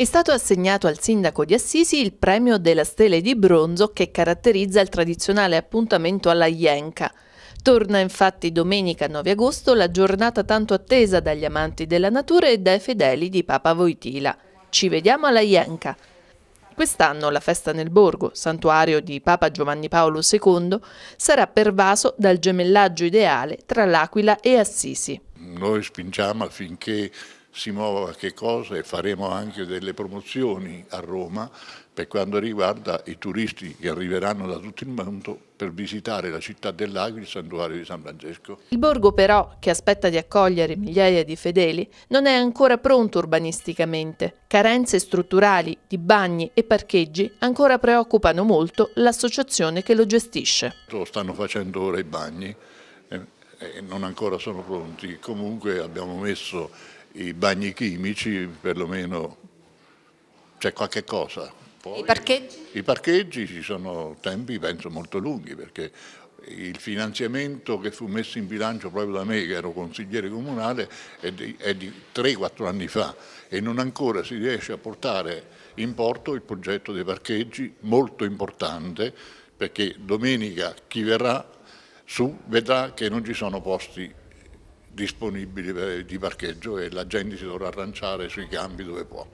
È stato assegnato al sindaco di Assisi il premio della Stele di Bronzo che caratterizza il tradizionale appuntamento alla Ienca. Torna infatti domenica 9 agosto la giornata tanto attesa dagli amanti della natura e dai fedeli di Papa Voitila. Ci vediamo alla Ienca. Quest'anno la festa nel borgo, santuario di Papa Giovanni Paolo II, sarà pervaso dal gemellaggio ideale tra l'Aquila e Assisi. Noi spingiamo affinché si muova che cosa e faremo anche delle promozioni a Roma per quanto riguarda i turisti che arriveranno da tutto il mondo per visitare la città dell'Aquila e il santuario di San Francesco. Il borgo però, che aspetta di accogliere migliaia di fedeli, non è ancora pronto urbanisticamente. Carenze strutturali di bagni e parcheggi ancora preoccupano molto l'associazione che lo gestisce. Lo stanno facendo ora i bagni eh, e non ancora sono pronti. Comunque abbiamo messo i bagni chimici, perlomeno c'è qualche cosa. Poi, I parcheggi? I parcheggi ci sono tempi, penso, molto lunghi, perché il finanziamento che fu messo in bilancio proprio da me, che ero consigliere comunale, è di, di 3-4 anni fa e non ancora si riesce a portare in porto il progetto dei parcheggi, molto importante, perché domenica chi verrà su vedrà che non ci sono posti disponibili di parcheggio e la gente si dovrà arranciare sui campi dove può.